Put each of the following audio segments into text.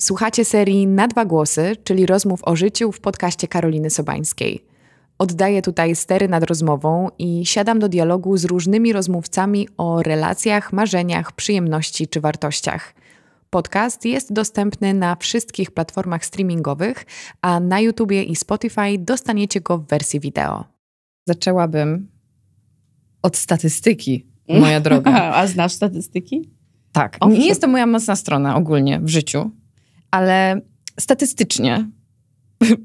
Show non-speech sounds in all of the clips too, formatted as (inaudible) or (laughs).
Słuchacie serii Na dwa głosy, czyli rozmów o życiu w podcaście Karoliny Sobańskiej. Oddaję tutaj stery nad rozmową i siadam do dialogu z różnymi rozmówcami o relacjach, marzeniach, przyjemności czy wartościach. Podcast jest dostępny na wszystkich platformach streamingowych, a na YouTubie i Spotify dostaniecie go w wersji wideo. Zaczęłabym od statystyki, moja (laughs) droga. A znasz statystyki? Tak. nie jest to moja mocna strona ogólnie w życiu ale statystycznie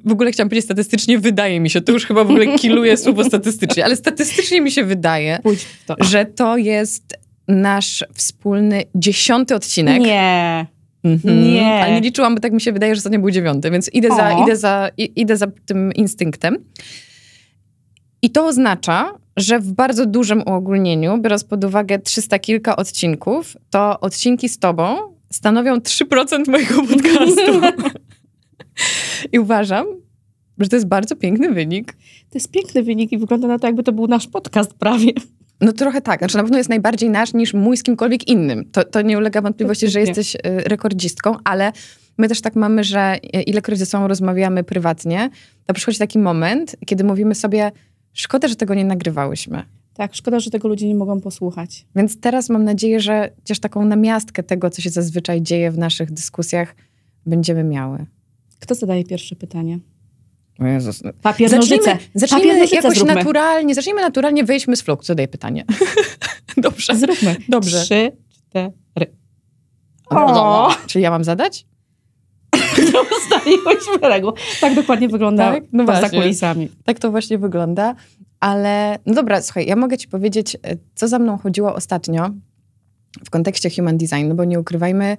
w ogóle chciałam powiedzieć statystycznie, wydaje mi się, to już chyba w ogóle kiluje słowo (laughs) statystycznie, ale statystycznie mi się wydaje, to. że to jest nasz wspólny dziesiąty odcinek. Nie. Mhm. Nie. Ale nie liczyłam, bo tak mi się wydaje, że ostatnio był dziewiąty, więc idę za, idę, za, idę za tym instynktem. I to oznacza, że w bardzo dużym uogólnieniu, biorąc pod uwagę trzysta kilka odcinków, to odcinki z tobą stanowią 3% mojego podcastu. (laughs) I uważam, że to jest bardzo piękny wynik. To jest piękny wynik i wygląda na to, jakby to był nasz podcast prawie. No trochę tak. Znaczy na pewno jest najbardziej nasz niż mój z kimkolwiek innym. To, to nie ulega wątpliwości, że jesteś e, rekordzistką, ale my też tak mamy, że ilekroć ze sobą rozmawiamy prywatnie, to przychodzi taki moment, kiedy mówimy sobie, szkoda, że tego nie nagrywałyśmy. Tak, szkoda, że tego ludzie nie mogą posłuchać. Więc teraz mam nadzieję, że chociaż taką namiastkę tego, co się zazwyczaj dzieje w naszych dyskusjach, będziemy miały. Kto zadaje pierwsze pytanie? O Jezus. No. Papier, zacznijmy, Zacznijmy Papier, jakoś zróbmy. naturalnie, zacznijmy naturalnie, wyjdźmy z fluk, zadaję pytanie. (laughs) Dobrze. Zróbmy. Dobrze. Trzy, cztery. O! o. Czyli ja mam zadać? (laughs) to zdaliłyśmy Tak dokładnie wygląda tak? No za kulisami. Tak to właśnie wygląda. Ale no dobra, słuchaj, ja mogę ci powiedzieć, e, co za mną chodziło ostatnio w kontekście human design, no bo nie ukrywajmy,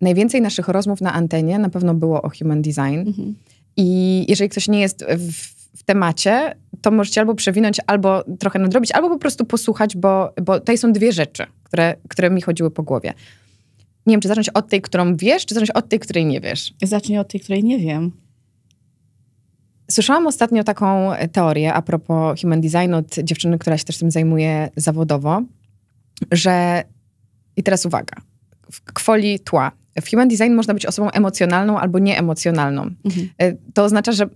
najwięcej naszych rozmów na antenie na pewno było o human design. Mhm. I jeżeli ktoś nie jest w, w, temacie, to możecie albo przewinąć, albo trochę nadrobić, albo po prostu posłuchać, bo, bo tutaj są dwie rzeczy, które, które mi chodziły po głowie. Nie wiem, czy zacząć od tej, którą wiesz, czy zacząć od tej, której nie wiesz? Zacznij od tej, której nie wiem. Słyszałam ostatnio taką teorię a propos human design od dziewczyny, która się też tym zajmuje zawodowo, że i teraz uwaga, w kwoli tła. W human design można być osobą emocjonalną albo nieemocjonalną. Mhm. E, to oznacza, że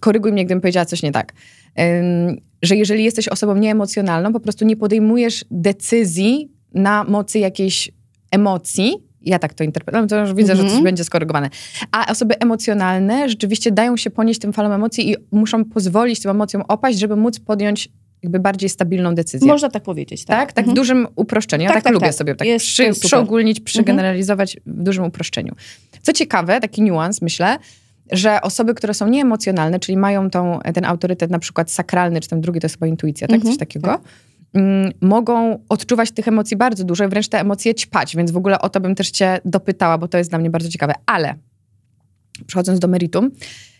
koryguj mnie, gdybym powiedziała coś nie tak. Że jeżeli jesteś osobą nieemocjonalną, po prostu nie podejmujesz decyzji na mocy jakiejś emocji, ja tak to interpretuję, no, to już widzę, mm -hmm. że coś mhm. będzie skorygowane. A osoby emocjonalne rzeczywiście dają się ponieść tym falom emocji i muszą pozwolić tym emocjom opaść, żeby móc podjąć jakby bardziej stabilną decyzję. Można tak powiedzieć, tak? Tak, tak w mhm. dużym uproszczeniu. Ja tak, tak, tak lubię tak. sobie tak jest, przy, jest przeogólnić, mhm. przygeneralizować w dużym uproszczeniu. Co ciekawe, taki niuans myślę, że osoby, które są nieemocjonalne, czyli mają tą, ten autorytet na przykład sakralny, czy ten drugi to jest chyba intuicja, tak? Coś takiego. Tak Mm, mogą odczuwać tych emocji bardzo dużo i wręcz te emocje ćpać, więc w ogóle o to bym też cię dopytała, bo to jest dla mnie bardzo ciekawe. Ale przechodząc do meritum,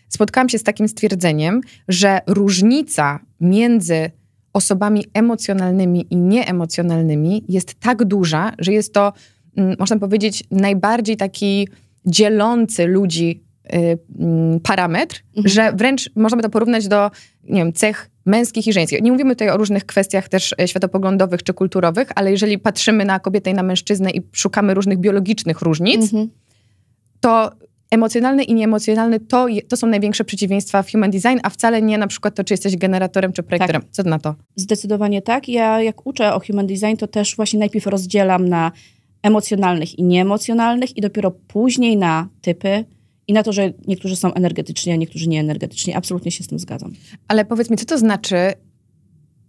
spotkałam się z takim stwierdzeniem, że różnica między osobami emocjonalnymi i nieemocjonalnymi jest tak duża, że jest to, mm, można powiedzieć, najbardziej taki dzielący ludzi Y, mm, parametr, mhm. że wręcz możemy to porównać do, nie wiem, cech męskich i żeńskich. Nie mówimy tutaj o różnych kwestiach też e, światopoglądowych czy kulturowych, ale jeżeli patrzymy na kobietę i na mężczyznę i szukamy różnych biologicznych różnic, mhm. to emocjonalny i nieemocjonalny to, to są największe przeciwieństwa w human design, a wcale nie na przykład to, czy jesteś generatorem czy projektorem. Tak. Co na to? Zdecydowanie tak. Ja jak uczę o human design, to też właśnie najpierw rozdzielam na emocjonalnych i nieemocjonalnych i dopiero później na typy, i na to, że niektórzy są energetyczni, a niektórzy nieenergetyczni, Absolutnie się z tym zgadzam. Ale powiedz mi, co to znaczy,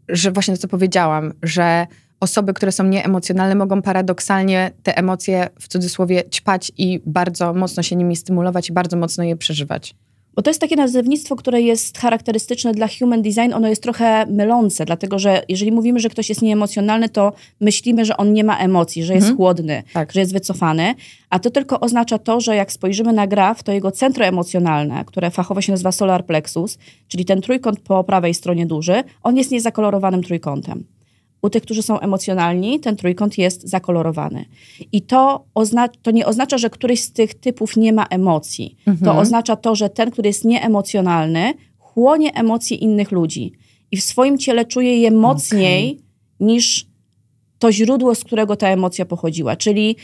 że właśnie to, co powiedziałam, że osoby, które są nieemocjonalne, mogą paradoksalnie te emocje w cudzysłowie ćpać i bardzo mocno się nimi stymulować i bardzo mocno je przeżywać. Bo to jest takie nazewnictwo, które jest charakterystyczne dla human design, ono jest trochę mylące, dlatego że jeżeli mówimy, że ktoś jest nieemocjonalny, to myślimy, że on nie ma emocji, że jest mhm. chłodny, tak. że jest wycofany, a to tylko oznacza to, że jak spojrzymy na graf, to jego centro emocjonalne, które fachowo się nazywa solar plexus, czyli ten trójkąt po prawej stronie duży, on jest niezakolorowanym trójkątem u tych, którzy są emocjonalni, ten trójkąt jest zakolorowany. I to, to nie oznacza, że któryś z tych typów nie ma emocji. Mhm. To oznacza to, że ten, który jest nieemocjonalny, chłonie emocje innych ludzi i w swoim ciele czuje je mocniej okay. niż to źródło, z którego ta emocja pochodziła. Czyli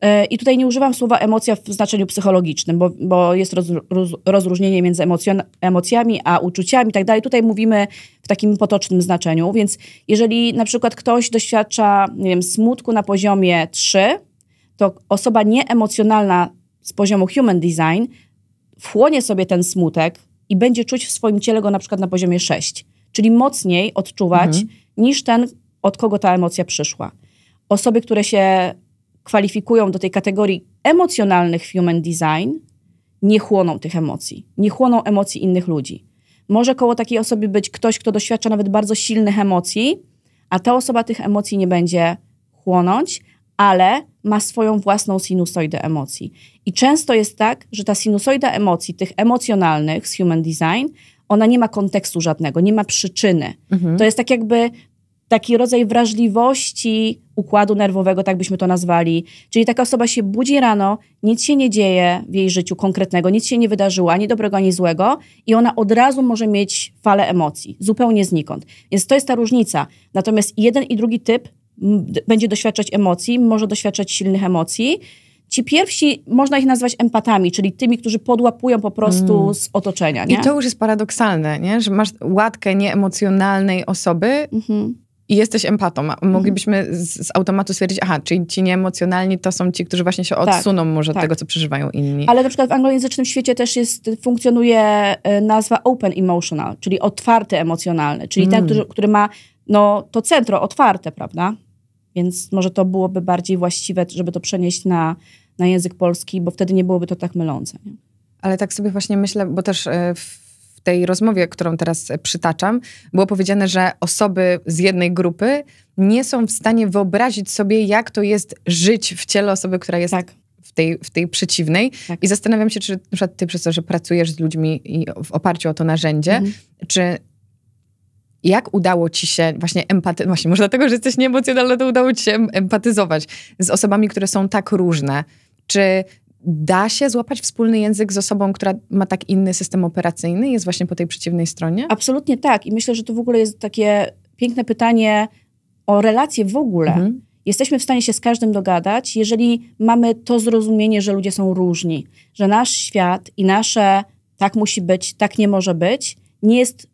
E, I tutaj nie używam słowa emocja w znaczeniu psychologicznym, bo, bo jest roz, roz, rozróżnienie między emocjon, emocjami a uczuciami itd. Tak tutaj mówimy w takim potocznym znaczeniu. Więc jeżeli na przykład ktoś doświadcza nie wiem, smutku na poziomie 3, to osoba nieemocjonalna z poziomu human design wchłonie sobie ten smutek i będzie czuć w swoim ciele go na przykład na poziomie 6, czyli mocniej odczuwać mhm. niż ten, od kogo ta emocja przyszła. Osoby, które się kwalifikują do tej kategorii emocjonalnych human design, nie chłoną tych emocji, nie chłoną emocji innych ludzi. Może koło takiej osoby być ktoś, kto doświadcza nawet bardzo silnych emocji, a ta osoba tych emocji nie będzie chłonąć, ale ma swoją własną sinusoidę emocji. I często jest tak, że ta sinusoida emocji, tych emocjonalnych z human design, ona nie ma kontekstu żadnego, nie ma przyczyny. Mhm. To jest tak, jakby taki rodzaj wrażliwości układu nerwowego, tak byśmy to nazwali. Czyli taka osoba się budzi rano, nic się nie dzieje w jej życiu konkretnego, nic się nie wydarzyło, ani dobrego, ani złego, i ona od razu może mieć falę emocji, zupełnie znikąd. Więc to jest ta różnica. Natomiast jeden i drugi typ będzie doświadczać emocji, może doświadczać silnych emocji. Ci pierwsi można ich nazwać empatami, czyli tymi, którzy podłapują po prostu mm. z otoczenia. Nie? I to już jest paradoksalne, nie? że masz łatkę nieemocjonalnej osoby, mm -hmm i jesteś empatą. Mhm. Moglibyśmy z, z, automatu stwierdzić, aha, czyli ci nieemocjonalni to są ci, którzy właśnie się tak, odsuną tak, może od tak. tego, co przeżywają inni. Ale na przykład w anglojęzycznym świecie też jest, funkcjonuje e, nazwa open emotional, czyli otwarty emocjonalny, czyli mm. ten, który, który ma no, to centro otwarte, prawda? Więc może to byłoby bardziej właściwe, żeby to przenieść na, na język polski, bo wtedy nie byłoby to tak mylące. Nie? Ale tak sobie właśnie myślę, bo też e, w tej rozmowie, którą teraz przytaczam, było powiedziane, że osoby z jednej grupy nie są w stanie wyobrazić sobie, jak to jest żyć w ciele osoby, która jest tak. w, tej, w tej przeciwnej. Tak. I zastanawiam się, czy na przykład ty przez to, że pracujesz z ludźmi i w oparciu o to narzędzie, mhm. czy jak udało ci się właśnie empatyzować, właśnie może dlatego, że jesteś nieemocjonalna, to udało ci się empatyzować z osobami, które są tak różne. Czy da się złapać wspólny język z osobą, która ma tak inny system operacyjny, jest właśnie po tej przeciwnej stronie? Absolutnie tak. I myślę, że to w ogóle jest takie piękne pytanie o relacje w ogóle. Mhm. Jesteśmy w stanie się z każdym dogadać, jeżeli mamy to zrozumienie, że ludzie są różni, że nasz świat i nasze tak musi być, tak nie może być, nie jest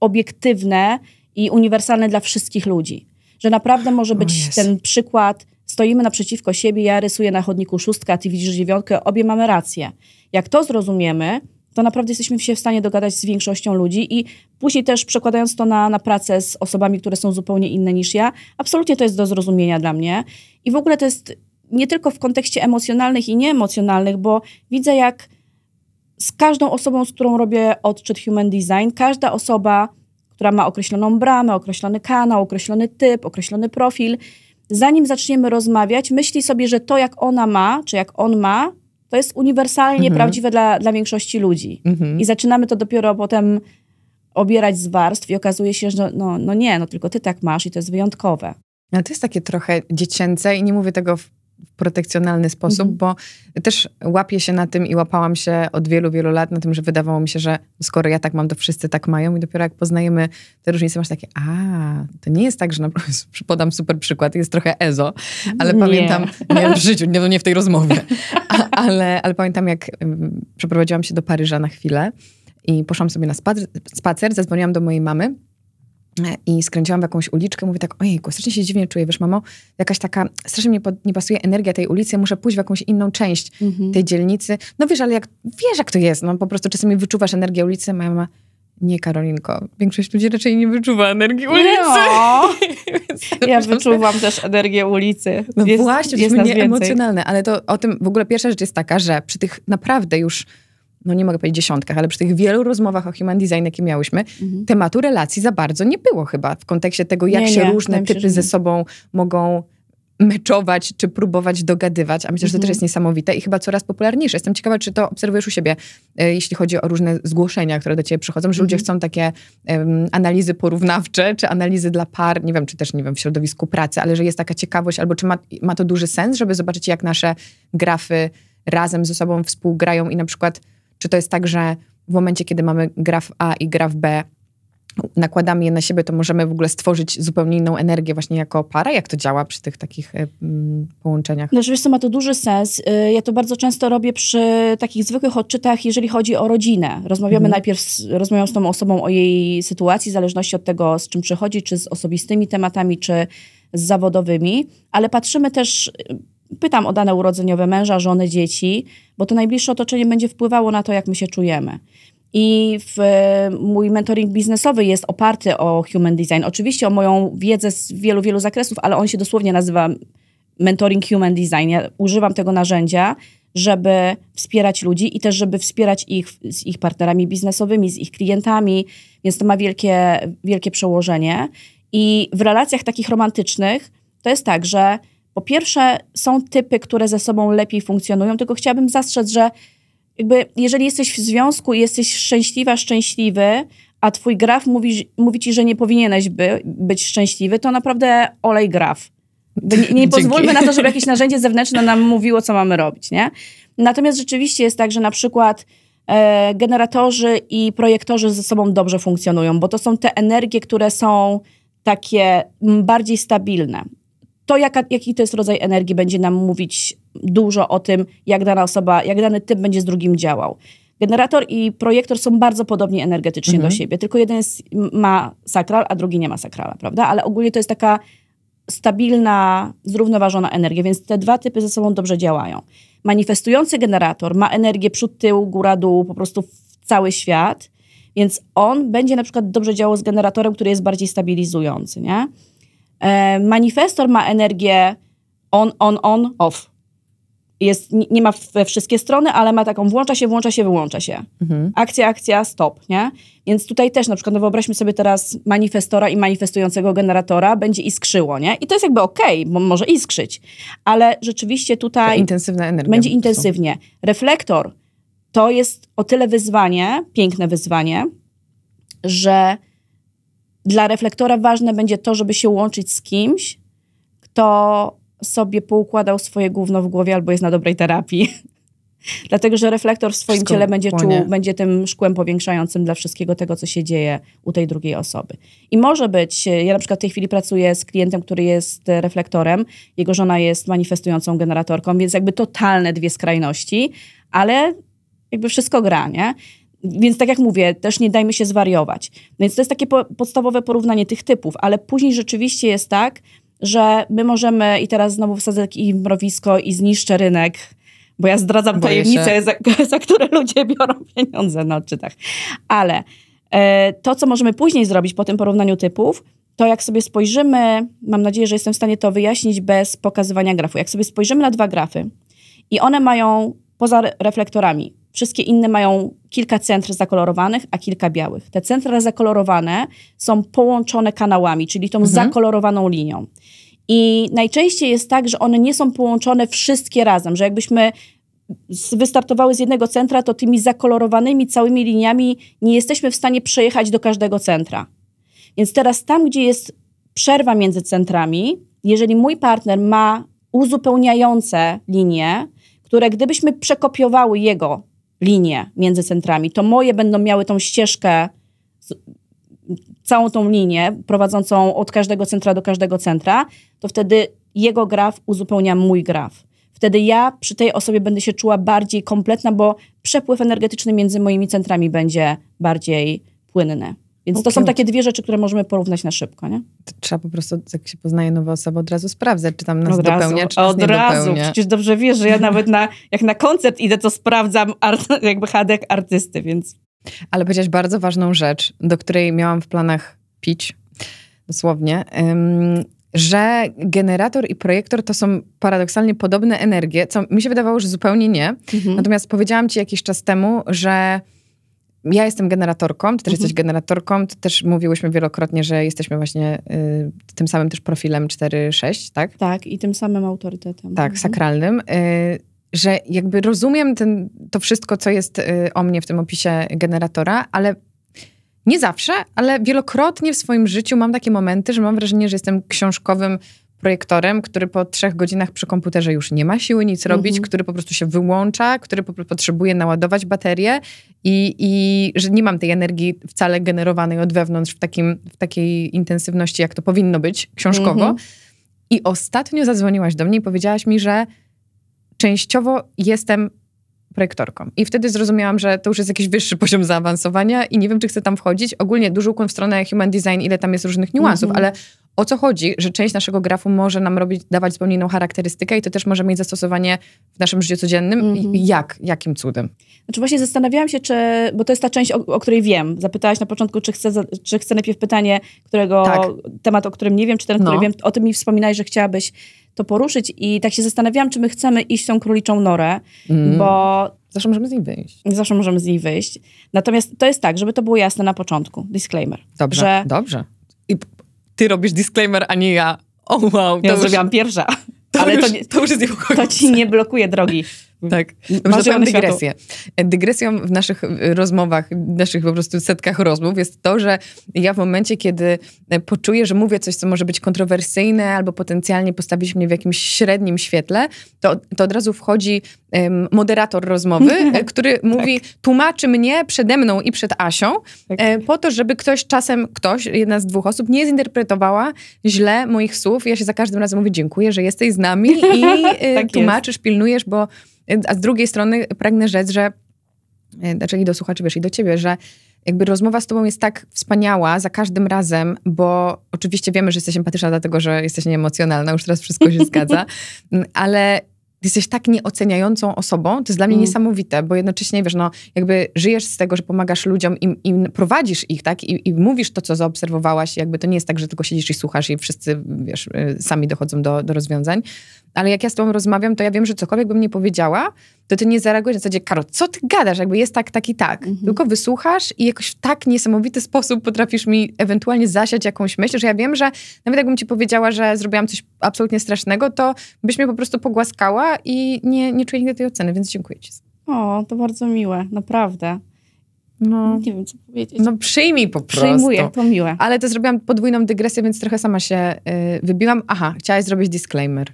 obiektywne i uniwersalne dla wszystkich ludzi. Że naprawdę może być ten przykład Stoimy naprzeciwko siebie, ja rysuję na chodniku szóstkę, a ty widzisz dziewiątkę, obie mamy rację. Jak to zrozumiemy, to naprawdę jesteśmy się w stanie dogadać z większością ludzi i później też przekładając to na, na pracę z osobami, które są zupełnie inne niż ja, absolutnie to jest do zrozumienia dla mnie. I w ogóle to jest nie tylko w kontekście emocjonalnych i nieemocjonalnych, bo widzę jak z każdą osobą, z którą robię odczyt Human Design, każda osoba, która ma określoną bramę, określony kanał, określony typ, określony profil, zanim zaczniemy rozmawiać, myśli sobie, że to, jak ona ma, czy jak on ma, to jest uniwersalnie mhm. prawdziwe dla, dla większości ludzi. Mhm. I zaczynamy to dopiero potem obierać z warstw i okazuje się, że no, no nie, no tylko ty tak masz i to jest wyjątkowe. No to jest takie trochę dziecięce i nie mówię tego w w protekcjonalny sposób, mhm. bo też łapię się na tym i łapałam się od wielu, wielu lat na tym, że wydawało mi się, że skoro ja tak mam, to wszyscy tak mają i dopiero jak poznajemy te różnice, masz takie, a, to nie jest tak, że na, (laughs) podam super przykład, jest trochę ezo, ale nie. pamiętam, nie w życiu, nie, no nie w tej rozmowie, (laughs) a, ale, ale pamiętam jak przeprowadziłam się do Paryża na chwilę i poszłam sobie na spacer, spacer zadzwoniłam do mojej mamy, i skręciłam w jakąś uliczkę, mówię tak, ojejku, strasznie się dziwnie czuję, wiesz mamo, jakaś taka, strasznie mnie pod, nie pasuje energia tej ulicy, muszę pójść w jakąś inną część mhm. tej dzielnicy. No wiesz, ale jak, wiesz jak to jest, no po prostu czasami wyczuwasz energię ulicy, moja mama, nie Karolinko, większość ludzi raczej nie wyczuwa energii ulicy. No. (laughs) ja wyczuwam też energię ulicy. No jest, właśnie, jest nie emocjonalne, ale to o tym, w ogóle pierwsza rzecz jest taka, że przy tych naprawdę już no nie mogę powiedzieć dziesiątkach, ale przy tych wielu rozmowach o human design, jakie miałyśmy, mhm. tematu relacji za bardzo nie było chyba w kontekście tego, jak nie, się nie, różne typy się, ze sobą mogą meczować, czy próbować dogadywać, a myślę, że to też mhm. jest niesamowite i chyba coraz popularniejsze. Jestem ciekawa, czy to obserwujesz u siebie, e, jeśli chodzi o różne zgłoszenia, które do ciebie przychodzą, że mhm. ludzie chcą takie um, analizy porównawcze, czy analizy dla par, nie wiem, czy też, nie wiem, w środowisku pracy, ale że jest taka ciekawość, albo czy ma, ma to duży sens, żeby zobaczyć, jak nasze grafy razem ze sobą współgrają i na przykład czy to jest tak, że w momencie, kiedy mamy graf A i graf B, nakładamy je na siebie, to możemy w ogóle stworzyć zupełnie inną energię właśnie jako para? Jak to działa przy tych takich połączeniach? No rzeczywiście ma to duży sens. Y, ja to bardzo często robię przy takich zwykłych odczytach, jeżeli chodzi o rodzinę. Rozmawiamy mhm. najpierw, z, z tą osobą o jej sytuacji, w zależności od tego, z czym przychodzi, czy z osobistymi tematami, czy z zawodowymi, ale patrzymy też pytam o dane urodzeniowe męża, żony, dzieci, bo to najbliższe otoczenie będzie wpływało na to, jak my się czujemy. I w, mój mentoring biznesowy jest oparty o human design. Oczywiście o moją wiedzę z wielu, wielu zakresów, ale on się dosłownie nazywa mentoring human design. Ja używam tego narzędzia, żeby wspierać ludzi i też, żeby wspierać ich z ich partnerami biznesowymi, z ich klientami, więc to ma wielkie, wielkie przełożenie. I w relacjach takich romantycznych to jest tak, że po pierwsze, są typy, które ze sobą lepiej funkcjonują, tylko chciałabym zastrzec, że jakby jeżeli jesteś w związku i jesteś szczęśliwa, szczęśliwy, a twój graf mówi, mówi ci, że nie powinieneś by, być szczęśliwy, to naprawdę olej graf. Nie, nie (laughs) pozwólmy na to, żeby jakieś narzędzie zewnętrzne nam mówiło, co mamy robić, nie? Natomiast rzeczywiście jest tak, że na przykład e, generatorzy i projektorzy ze sobą dobrze funkcjonują, bo to są te energie, które są takie bardziej stabilne to, jaka, jaki to jest rodzaj energii, będzie nam mówić dużo o tym, jak dana osoba, jak dany typ będzie z drugim działał. Generator i projektor są bardzo podobni energetycznie mhm. do siebie, tylko jeden jest, ma sakral, a drugi nie ma sakrala, prawda? Ale ogólnie to jest taka stabilna, zrównoważona energia, więc te dwa typy ze sobą dobrze działają. Manifestujący generator ma energię przód, tył, góra, dół, po prostu w cały świat, więc on będzie na przykład dobrze działał z generatorem, który jest bardziej stabilizujący, nie? E, manifestor ma energię on, on, on, off. Jest, nie ma we wszystkie strony, ale ma taką włącza się, włącza się, wyłącza się. Mhm. Akcja, akcja, stop, nie? Więc tutaj też na przykład, no wyobraźmy sobie teraz manifestora i manifestującego generatora, będzie iskrzyło, nie? I to jest jakby okej, okay, bo może iskrzyć, ale rzeczywiście tutaj... intensywna energia. Będzie intensywnie. Reflektor to jest o tyle wyzwanie, piękne wyzwanie, że dla reflektora ważne będzie to, żeby się łączyć z kimś, kto sobie poukładał swoje gówno w głowie albo jest na dobrej terapii. (laughs) Dlatego, że reflektor w swoim Wszystko ciele będzie płonie. czuł, będzie tym szkłem powiększającym dla wszystkiego tego, co się dzieje u tej drugiej osoby. I może być, ja na przykład w tej chwili pracuję z klientem, który jest reflektorem, jego żona jest manifestującą generatorką, więc jakby totalne dwie skrajności, ale jakby wszystko gra, nie? Więc tak jak mówię, też nie dajmy się zwariować. Więc to jest takie po podstawowe porównanie tych typów, ale później rzeczywiście jest tak, że my możemy, i teraz znowu wsadzę i mrowisko i zniszczę rynek, bo ja zdradzam Boję tajemnicę, za, (laughs) za, które ludzie biorą pieniądze na odczytach. Ale e, to, co możemy później zrobić po tym porównaniu typów, to jak sobie spojrzymy, mam nadzieję, że jestem w stanie to wyjaśnić bez pokazywania grafu, jak sobie spojrzymy na dwa grafy i one mają poza reflektorami Wszystkie inne mają kilka centr zakolorowanych, a kilka białych. Te centra zakolorowane są połączone kanałami, czyli tą mhm. zakolorowaną linią. I najczęściej jest tak, że one nie są połączone wszystkie razem, że jakbyśmy wystartowały z jednego centra, to tymi zakolorowanymi całymi liniami nie jesteśmy w stanie przejechać do każdego centra. Więc teraz tam, gdzie jest przerwa między centrami, jeżeli mój partner ma uzupełniające linie, które gdybyśmy przekopiowały jego linie między centrami. To moje będą miały tą ścieżkę, całą tą linię prowadzącą od każdego centra do każdego centra, to wtedy jego graf uzupełnia mój graf. Wtedy ja przy tej osobie będę się czuła bardziej kompletna, bo przepływ energetyczny między moimi centrami będzie bardziej płynny. Więc to są takie dwie rzeczy, które możemy porównać na szybko, nie? To trzeba po prostu, jak się poznaje nowe osoby, od razu sprawdzać, czy tam nas od dopełnia, razu, czy nas Od razu, dopełnia. przecież dobrze wiesz, że ja nawet na, jak na koncert idę, to sprawdzam art, jakby hadek artysty, więc... Ale powiedziałaś bardzo ważną rzecz, do której miałam w planach pić, dosłownie, ym, że generator i projektor to są paradoksalnie podobne energie, co mi się wydawało, że zupełnie nie. Mhm. Natomiast powiedziałam ci jakiś czas temu, że ja jestem generatorką, ty też mhm. jesteś generatorką, też mówiłyśmy wielokrotnie, że jesteśmy właśnie y, tym samym też profilem 4-6, tak? Tak, i tym samym autorytetem. Tak, mhm. sakralnym. Y, że jakby rozumiem ten, to wszystko, co jest y, o mnie w tym opisie generatora, ale nie zawsze, ale wielokrotnie w swoim życiu mam takie momenty, że mam wrażenie, że jestem książkowym projektorem, który po trzech godzinach przy komputerze już nie ma siły nic mhm. robić, który po prostu się wyłącza, który po prostu potrzebuje naładować baterię i, i że nie mam tej energii wcale generowanej od wewnątrz w, takim, w takiej intensywności, jak to powinno być książkowo. Mhm. I ostatnio zadzwoniłaś do mnie i powiedziałaś mi, że częściowo jestem projektorką. I wtedy zrozumiałam, że to już jest jakiś wyższy poziom zaawansowania i nie wiem, czy chcę tam wchodzić. Ogólnie dużo ukłon w stronę human design, ile tam jest różnych niuansów, mm -hmm. ale o co chodzi, że część naszego grafu może nam robić, dawać zupełnie inną charakterystykę i to też może mieć zastosowanie w naszym życiu codziennym. Mm -hmm. Jak? Jakim cudem? Znaczy właśnie zastanawiałam się, czy, bo to jest ta część, o, o której wiem. Zapytałaś na początku, czy chcę, czy chcę najpierw pytanie, którego, tak. temat, o którym nie wiem, czy ten, no. który wiem, o tym mi wspominaj, że chciałabyś to poruszyć i tak się zastanawiałam, czy my chcemy iść tą króliczą norę, mm. bo... Zawsze możemy z niej wyjść. Zawsze możemy z niej wyjść. Natomiast to jest tak, żeby to było jasne na początku. Disclaimer. Dobrze, że dobrze. I ty robisz disclaimer, a nie ja. O oh, wow. Ja już... zrobiłam pierwsza. To ale już, to, nie, to już jest niepokojące. To ci nie blokuje drogi. Mhm. Tak. Mam dygresję. Światło. Dygresją w naszych e, rozmowach, naszych po prostu setkach rozmów jest to, że ja w momencie, kiedy e, poczuję, że mówię coś, co może być kontrowersyjne albo potencjalnie postawić mnie w jakimś średnim świetle, to, to od razu wchodzi um, moderator rozmowy, (laughs) e, który mówi, tak. tłumaczy mnie przede mną i przed Asią, tak. po to, żeby ktoś czasem, ktoś, jedna z dwóch osób, nie zinterpretowała źle moich słów. Ja się za każdym razem mówię, dziękuję, że jesteś z nami i (laughs) tak tłumaczysz, jest. pilnujesz, bo a z drugiej strony pragnę rzec, że, e, znaczy i do słuchaczy, wiesz, i do ciebie, że jakby rozmowa z tobą jest tak wspaniała za każdym razem, bo oczywiście wiemy, że jesteś empatyczna, dlatego że jesteś nieemocjonalna, już teraz wszystko się zgadza, (laughs) ale jesteś tak nieoceniającą osobą, to jest dla mnie mm. niesamowite, bo jednocześnie, wiesz, no, jakby żyjesz z tego, że pomagasz ludziom i, i prowadzisz ich, tak, I, I, mówisz to, co zaobserwowałaś, jakby to nie jest tak, że tylko siedzisz i słuchasz i wszyscy, wiesz, y, sami dochodzą do, do rozwiązań, ale jak ja z tobą rozmawiam, to ja wiem, że cokolwiek bym nie powiedziała, to ty nie zareagujesz na zasadzie, Karo, co ty gadasz, jakby jest tak, tak i tak, mm -hmm. tylko wysłuchasz i jakoś w tak niesamowity sposób potrafisz mi ewentualnie zasiać jakąś myśl, że ja wiem, że nawet jakbym ci powiedziała, że zrobiłam coś absolutnie strasznego, to byś mnie po prostu pogłaskała i nie, nie czuję nigdy tej oceny, więc dziękuję ci. O, to bardzo miłe, naprawdę. No. Nie wiem, co powiedzieć. No przyjmij po prostu. Przyjmuję, to miłe. Ale to zrobiłam podwójną dygresję, więc trochę sama się y, wybiłam. Aha, chciałaś zrobić disclaimer.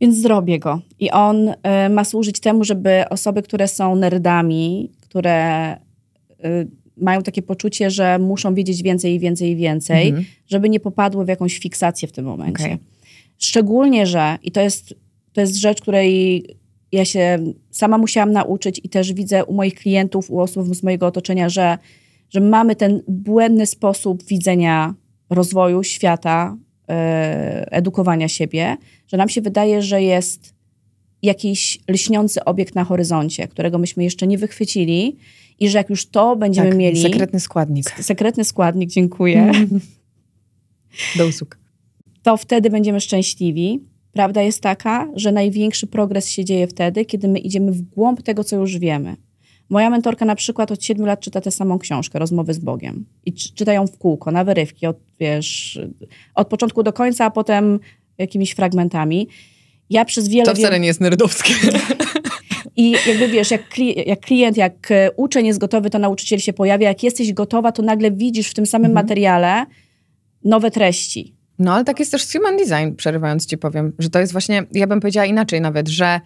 Więc zrobię go. I on y, ma służyć temu, żeby osoby, które są nerdami, które y, mają takie poczucie, że muszą wiedzieć więcej i więcej i więcej, mhm. żeby nie popadły w jakąś fiksację w tym momencie. Okay. Szczególnie, że, i to jest, to jest rzecz, której ja się sama musiałam nauczyć i też widzę u moich klientów, u osób z mojego otoczenia, że, że mamy ten błędny sposób widzenia rozwoju świata, yy, edukowania siebie, że nam się wydaje, że jest jakiś lśniący obiekt na horyzoncie, którego myśmy jeszcze nie wychwycili i że jak już to będziemy tak, mieli... sekretny składnik. Sekretny składnik, dziękuję. Mhm. Do usług to wtedy będziemy szczęśliwi. Prawda jest taka, że największy progres się dzieje wtedy, kiedy my idziemy w głąb tego, co już wiemy. Moja mentorka na przykład od 7 lat czyta tę samą książkę, Rozmowy z Bogiem. I ją w kółko, na wyrywki, od, wiesz, od początku do końca, a potem jakimiś fragmentami. Ja przez wiele... To wcale nie jest nerdowskie. I jakby wiesz, jak, kli jak, klient, jak e, uczeń jest gotowy, to nauczyciel się pojawia. Jak jesteś gotowa, to nagle widzisz w tym samym mhm. materiale nowe treści. No, ale tak jest też z human design, przerywając ci powiem, że to jest właśnie, ja bym powiedziała inaczej nawet, że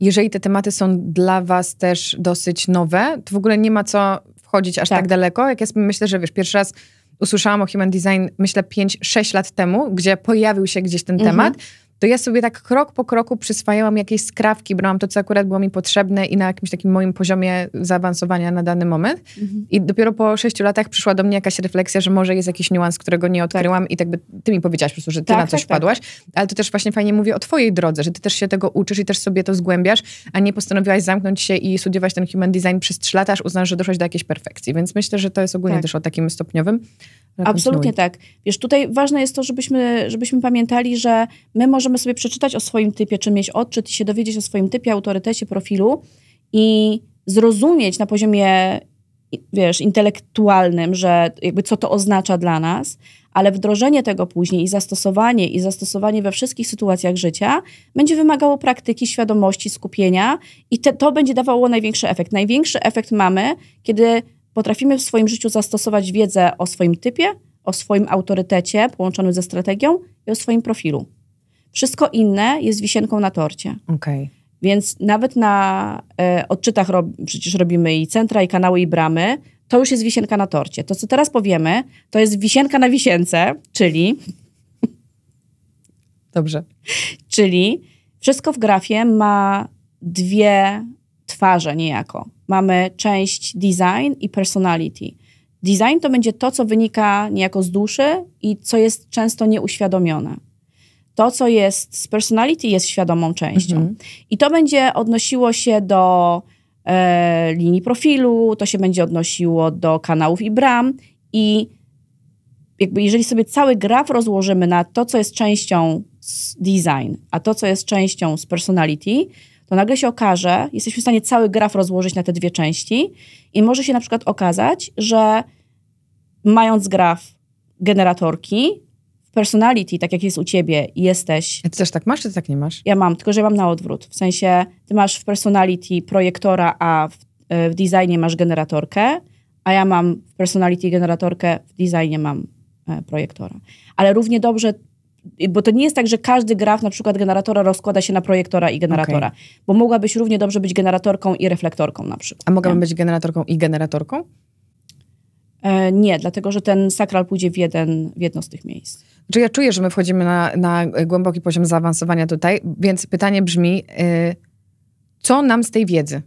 jeżeli te tematy są dla was też dosyć nowe, to w ogóle nie ma co wchodzić aż tak, tak daleko. Jak ja myślę, że wiesz, pierwszy raz usłyszałam o human design, myślę 5-6 lat temu, gdzie pojawił się gdzieś ten mhm. temat to ja sobie tak krok po kroku przyswajałam jakieś skrawki, brałam to, co akurat było mi potrzebne i na jakimś takim moim poziomie zaawansowania na dany moment. Mhm. I dopiero po sześciu latach przyszła do mnie jakaś refleksja, że może jest jakiś niuans, którego nie odkryłam tak. i tak by ty mi powiedziałaś po prostu, że ty tak, na coś tak, tak, tak. ale to też właśnie fajnie mówię o twojej drodze, że ty też się tego uczysz i też sobie to zgłębiasz, a nie postanowiłaś zamknąć się i studiować ten human design przez trzy lata, aż uznasz, że doszłaś do jakiejś perfekcji. Więc myślę, że to jest ogólnie tak. też o takim stopniowym. Absolutnie tak. Wiesz, tutaj ważne jest to, żebyśmy, żebyśmy pamiętali, że my możemy możemy sobie przeczytać o swoim typie, czy mieć odczyt i się dowiedzieć o swoim typie, autorytecie, profilu i zrozumieć na poziomie, wiesz, intelektualnym, że jakby co to oznacza dla nas, ale wdrożenie tego później i zastosowanie, i zastosowanie we wszystkich sytuacjach życia będzie wymagało praktyki, świadomości, skupienia i te, to będzie dawało największy efekt. Największy efekt mamy, kiedy potrafimy w swoim życiu zastosować wiedzę o swoim typie, o swoim autorytecie połączonym ze strategią i o swoim profilu. Wszystko inne jest wisienką na torcie. Okay. Więc nawet na e, odczytach rob, przecież robimy i centra, i kanały, i bramy. To już jest wisienka na torcie. To, co teraz powiemy, to jest wisienka na wisience, czyli. Dobrze. czyli wszystko w grafie ma dwie twarze niejako. Mamy część design i personality. Design to będzie to, co wynika niejako z duszy i co jest często nieuświadomione to, co jest z personality, jest świadomą częścią. Mhm. I to będzie odnosiło się do e, linii profilu, to się będzie odnosiło do kanałów i bram. I jakby jeżeli sobie cały graf rozłożymy na to, co jest częścią z design, a to, co jest częścią z personality, to nagle się okaże, jesteśmy w stanie cały graf rozłożyć na te dwie części i może się na przykład okazać, że mając graf generatorki, personality, tak jak jest u ciebie i jesteś... A ty też tak masz, czy ty tak nie masz? Ja mam, tylko że mam na odwrót. W sensie, ty masz w personality projektora, a w, e, w designie masz generatorkę, a ja mam w personality generatorkę, w designie mam e, projektora. Ale równie dobrze bo to nie jest tak, że każdy graf na przykład generatora rozkłada się na projektora i generatora, okay. bo mogłabyś równie dobrze być generatorką i reflektorką na przykład. A mogłabym być generatorką i generatorką? E, nie, dlatego że ten sakral pójdzie w, jeden, w jedno z tych miejsc. Czy ja czuję, że my wchodzimy na, na głęboki poziom zaawansowania tutaj, więc pytanie brzmi, yy, co nam z tej wiedzy?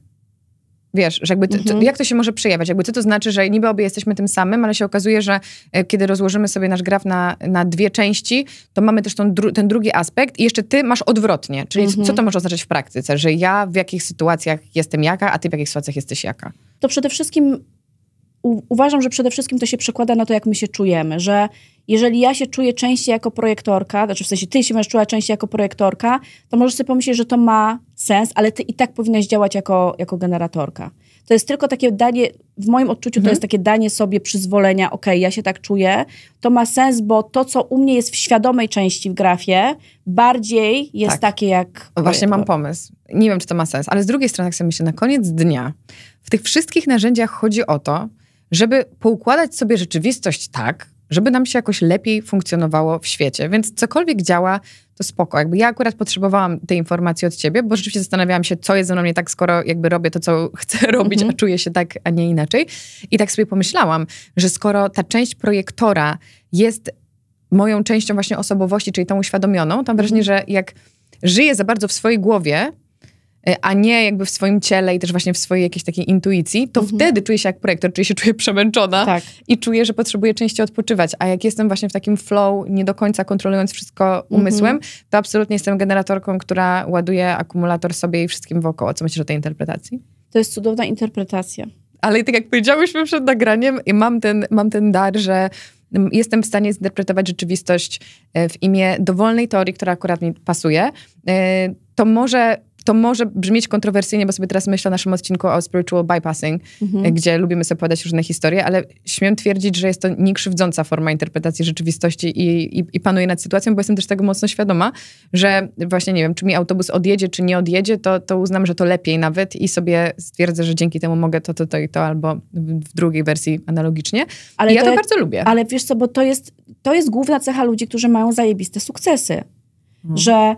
Wiesz, że jakby to, mhm. jak to się może przejawiać? Jakby co to znaczy, że niby obie jesteśmy tym samym, ale się okazuje, że y, kiedy rozłożymy sobie nasz graf na, na dwie części, to mamy też ten drugi aspekt i jeszcze ty masz odwrotnie. Czyli co to mhm. może oznaczać w praktyce? Że ja w jakich sytuacjach jestem jaka, a ty w jakich sytuacjach jesteś jaka? To przede wszystkim uważam, że przede wszystkim to się przekłada na to, jak my się czujemy, że jeżeli ja się czuję częściej jako projektorka, znaczy w sensie ty się masz czuła częściej jako projektorka, to możesz sobie pomyśleć, że to ma sens, ale ty i tak powinnaś działać jako, jako generatorka. To jest tylko takie danie, w moim odczuciu mhm. to jest takie danie sobie przyzwolenia, ok, ja się tak czuję, to ma sens, bo to, co u mnie jest w świadomej części w grafie, bardziej jest tak. takie jak... Właśnie mam pomysł. Nie wiem, czy to ma sens, ale z drugiej strony, jak sobie myślę, na koniec dnia w tych wszystkich narzędziach chodzi o to, żeby poukładać sobie rzeczywistość tak, żeby nam się jakoś lepiej funkcjonowało w świecie. Więc cokolwiek działa, to spoko. Jakby ja akurat potrzebowałam tej informacji od ciebie, bo rzeczywiście zastanawiałam się, co jest ze mną nie tak, skoro jakby robię to, co (laughs) chcę robić, mm -hmm. a mhm. czuję się tak, a nie inaczej. I tak sobie pomyślałam, że skoro ta część projektora jest moją częścią właśnie osobowości, czyli tą uświadomioną, tam wrażenie, mhm. że jak żyję za bardzo w swojej głowie, E, a nie jakby w swoim ciele i też właśnie w swojej jakiejś takiej intuicji, to mhm. wtedy czuję się jak projektor, czyli się czuję przemęczona tak. i czuję, że potrzebuję częściej odpoczywać. A jak jestem właśnie w takim flow, nie do końca kontrolując wszystko mhm. umysłem, mhm. to absolutnie jestem generatorką, która ładuje akumulator sobie i wszystkim wokoło. Co myślisz o tej interpretacji? To jest cudowna interpretacja. Ale tak jak powiedziałyśmy przed nagraniem, mam ten, mam ten dar, że jestem w stanie zinterpretować rzeczywistość e, w imię dowolnej teorii, która akurat mi pasuje. E, to może to może brzmieć kontrowersyjnie, bo sobie teraz myślę o naszym odcinku o spiritual bypassing, mhm. gdzie lubimy sobie podać różne historie, ale śmiem twierdzić, że jest to niekrzywdząca forma interpretacji rzeczywistości i, i, i panuje nad sytuacją, bo jestem też tego mocno świadoma, że właśnie nie wiem, czy mi autobus odjedzie, czy nie odjedzie, to, to uznam, że to lepiej nawet i sobie stwierdzę, że dzięki temu mogę to, to, to i to, albo w drugiej wersji analogicznie. Ale I ja to, to bardzo lubię. Ale wiesz co, bo to jest, to jest główna cecha ludzi, którzy mają zajebiste sukcesy. Mhm. Że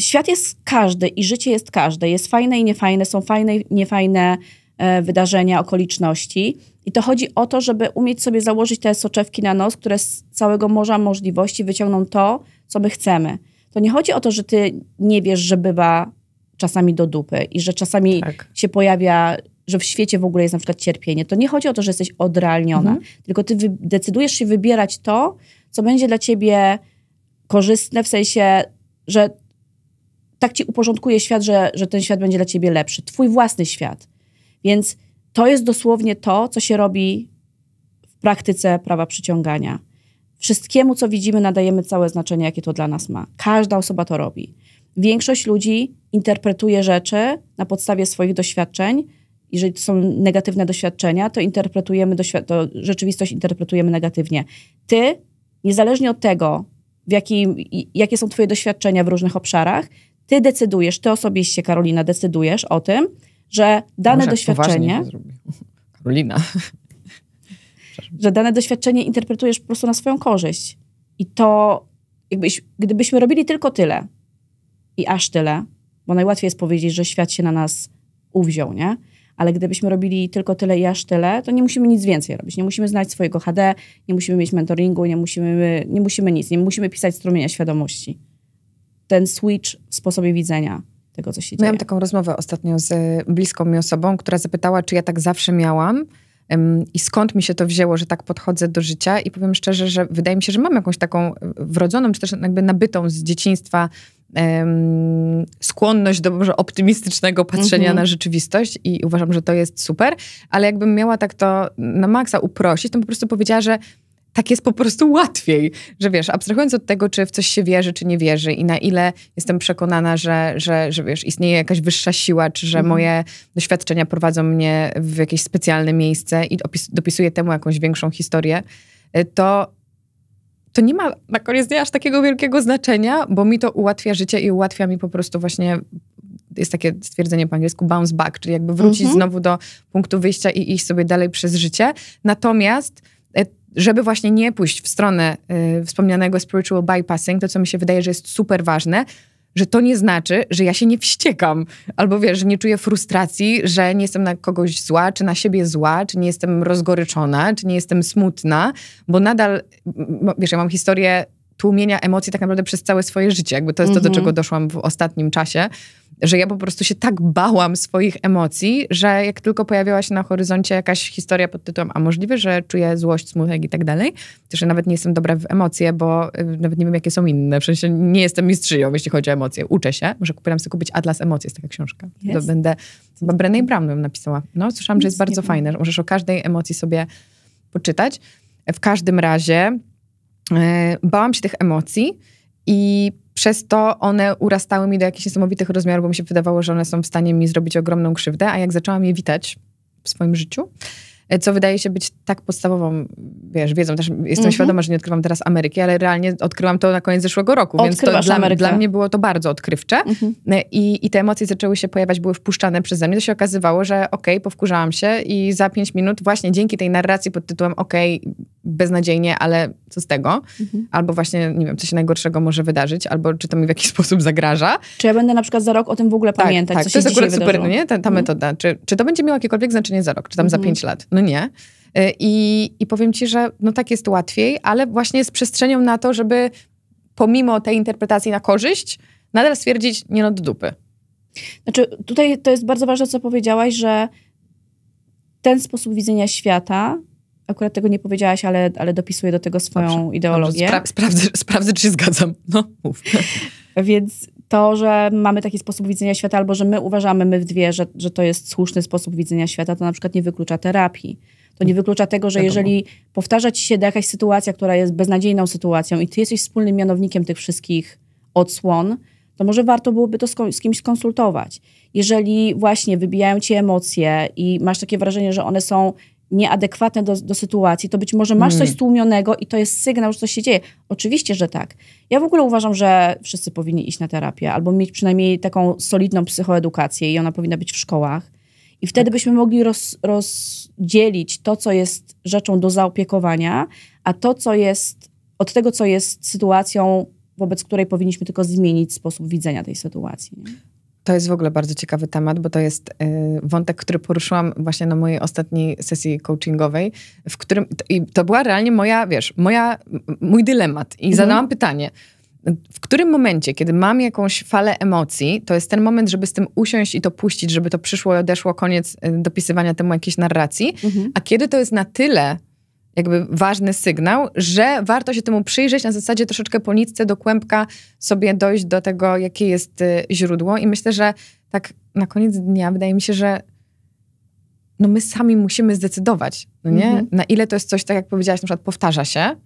świat jest każdy i życie jest każde. Jest fajne i niefajne, są fajne i niefajne e, wydarzenia, okoliczności. I to chodzi o to, żeby umieć sobie założyć te soczewki na nos, które z całego morza możliwości wyciągną to, co my chcemy. To nie chodzi o to, że ty nie wiesz, że bywa czasami do dupy i że czasami tak. się pojawia, że w świecie w ogóle jest na przykład cierpienie. To nie chodzi o to, że jesteś odrealniona, mhm. tylko ty decydujesz się wybierać to, co będzie dla ciebie korzystne, w sensie, że tak ci uporządkuje świat, że, że ten świat będzie dla ciebie lepszy. Twój własny świat. Więc to jest dosłownie to, co się robi w praktyce prawa przyciągania. Wszystkiemu, co widzimy, nadajemy całe znaczenie, jakie to dla nas ma. Każda osoba to robi. Większość ludzi interpretuje rzeczy na podstawie swoich doświadczeń. Jeżeli to są negatywne doświadczenia, to interpretujemy doświ- to rzeczywistość interpretujemy negatywnie. Ty, niezależnie od tego, w jakim, jakie są Twoje doświadczenia w różnych obszarach, ty decydujesz, ty osobiście, Karolina, decydujesz o tym, że dane Boże, doświadczenie. (laughs) Karolina. że dane doświadczenie interpretujesz po prostu na swoją korzyść. I to, jakbyś, gdybyśmy robili tylko tyle i aż tyle, bo najłatwiej jest powiedzieć, że świat się na nas uwziął, nie? Ale gdybyśmy robili tylko tyle i aż tyle, to nie musimy nic więcej robić. Nie musimy znać swojego HD, nie musimy mieć mentoringu, nie musimy, nie musimy nic, nie musimy pisać strumienia świadomości ten switch w sposobie widzenia tego, co się dzieje. Miałam taką rozmowę ostatnio z e, bliską mi osobą, która zapytała, czy ja tak zawsze miałam i skąd mi się to wzięło, że tak podchodzę do życia. I powiem szczerze, że wydaje mi się, że mam jakąś taką e, wrodzoną, czy też jakby nabytą z dzieciństwa skłonność do może optymistycznego patrzenia mm -hmm. na rzeczywistość i uważam, że to jest super, ale jakbym miała tak to na maksa uprościć, to po prostu powiedziała, że tak jest po prostu łatwiej, że wiesz, abstrahując od tego, czy w coś się wierzy, czy nie wierzy i na ile jestem przekonana, że, że, że wiesz, istnieje jakaś wyższa siła, czy że mm. moje doświadczenia prowadzą mnie w jakieś specjalne miejsce i dopisuję temu jakąś większą historię, y, to to nie ma na koniec dnia aż takiego wielkiego znaczenia, bo mi to ułatwia życie i ułatwia mi po prostu właśnie, jest takie stwierdzenie po angielsku bounce back, czyli jakby wrócić mm -hmm. znowu do punktu wyjścia i iść sobie dalej przez życie. Natomiast y, żeby właśnie nie pójść w stronę y, wspomnianego spiritual bypassing, to co mi się wydaje, że jest super ważne, że to nie znaczy, że ja się nie wściekam, albo wiesz, że nie czuję frustracji, że nie jestem na kogoś zła, czy na siebie zła, czy nie jestem rozgoryczona, czy nie jestem smutna, bo nadal, wiesz, ja mam historię tłumienia emocji tak naprawdę przez całe swoje życie. Jakby to jest to, do mhm. czego doszłam w ostatnim czasie, że ja po prostu się tak bałam swoich emocji, że jak tylko pojawiała się na horyzoncie jakaś historia pod tytułem a możliwe, że czuję złość, smutek i tak dalej, też ja nawet nie jestem dobra w emocje, bo y, nawet nie wiem, jakie są inne. W sensie nie jestem mistrzynią, jeśli chodzi o emocje. Uczę się. Może kupiłam sobie kupić Atlas Emocji, jest taka książka. Yes. To będę, chyba Brené Brown bym napisała. No, słyszałam, Nic że jest bardzo fajne, że możesz o każdej emocji sobie poczytać. W każdym razie E, bałam się tych emocji i przez to one urastały mi do jakichś niesamowitych rozmiarów, bo mi się wydawało, że one są w stanie mi zrobić ogromną krzywdę, a jak zaczęłam je witać w swoim życiu, e, co wydaje się być tak podstawową, wiesz, wiedzą też, jestem mm -hmm. świadoma, że nie odkrywam teraz Ameryki, ale realnie odkryłam to na koniec zeszłego roku, Odkrywasz więc to dla, dla, mnie było to bardzo odkrywcze mm -hmm. I, I, te emocje zaczęły się pojawiać, były wpuszczane przeze mnie, to się okazywało, że okej, okay, powkurzałam się i za pięć minut właśnie dzięki tej narracji pod tytułem okej, okay, beznadziejnie, ale co z tego? Mhm. Albo właśnie, nie wiem, co się najgorszego może wydarzyć, albo czy to mi w jakiś (laughs) sposób zagraża. Czy ja będę na przykład za rok o tym w ogóle tak, pamiętać, tak, co to jest akurat super, no nie? Ta, ta mhm. metoda. Czy, czy to będzie miało jakiekolwiek znaczenie za rok, czy tam mhm. za pięć lat? No nie. Y, I, I powiem ci, że no tak jest łatwiej, ale właśnie z przestrzenią na to, żeby pomimo tej interpretacji na korzyść, nadal stwierdzić, nie no, do dupy. Znaczy, tutaj to jest bardzo ważne, co powiedziałaś, że ten sposób widzenia świata akurat tego nie powiedziałaś, ale, ale dopisuję do tego swoją dobrze, ideologię. Dobrze, spra sprawdzę, (laughs) sprawdzę, czy się zgadzam. No, mów. (laughs) Więc to, że mamy taki sposób widzenia świata, albo że my uważamy, my w dwie, że, że to jest słuszny sposób widzenia świata, to na przykład nie wyklucza terapii. To nie wyklucza tego, że jeżeli powtarza ci się jakaś sytuacja, która jest beznadziejną sytuacją i ty jesteś wspólnym mianownikiem tych wszystkich odsłon, to może warto byłoby to z, kimś skonsultować. Jeżeli właśnie wybijają ci emocje i masz takie wrażenie, że one są nieadekwatne do, do sytuacji, to być może masz coś mm. stłumionego i to jest sygnał, że coś się dzieje. Oczywiście, że tak. Ja w ogóle uważam, że wszyscy powinni iść na terapię albo mieć przynajmniej taką solidną psychoedukację i ona powinna być w szkołach. I wtedy tak. byśmy mogli roz, rozdzielić to, co jest rzeczą do zaopiekowania, a to, co jest od tego, co jest sytuacją, wobec której powinniśmy tylko zmienić sposób widzenia tej sytuacji. Nie? To jest w ogóle bardzo ciekawy temat, bo to jest y, wątek, który poruszyłam właśnie na mojej ostatniej sesji coachingowej, w którym i to była realnie moja, wiesz, moja, mój dylemat. I mhm. zadałam pytanie, w którym momencie, kiedy mam jakąś falę emocji, to jest ten moment, żeby z tym usiąść i to puścić, żeby to przyszło i odeszło, koniec y, dopisywania temu jakiejś narracji, mhm. a kiedy to jest na tyle jakby ważny sygnał, że warto się temu przyjrzeć, na zasadzie troszeczkę po nitce do kłębka sobie dojść do tego, jakie jest y, źródło. I myślę, że tak na koniec dnia wydaje mi się, że no my sami musimy zdecydować, no nie? Mhm. Na ile to jest coś, tak jak powiedziałaś, na przykład powtarza się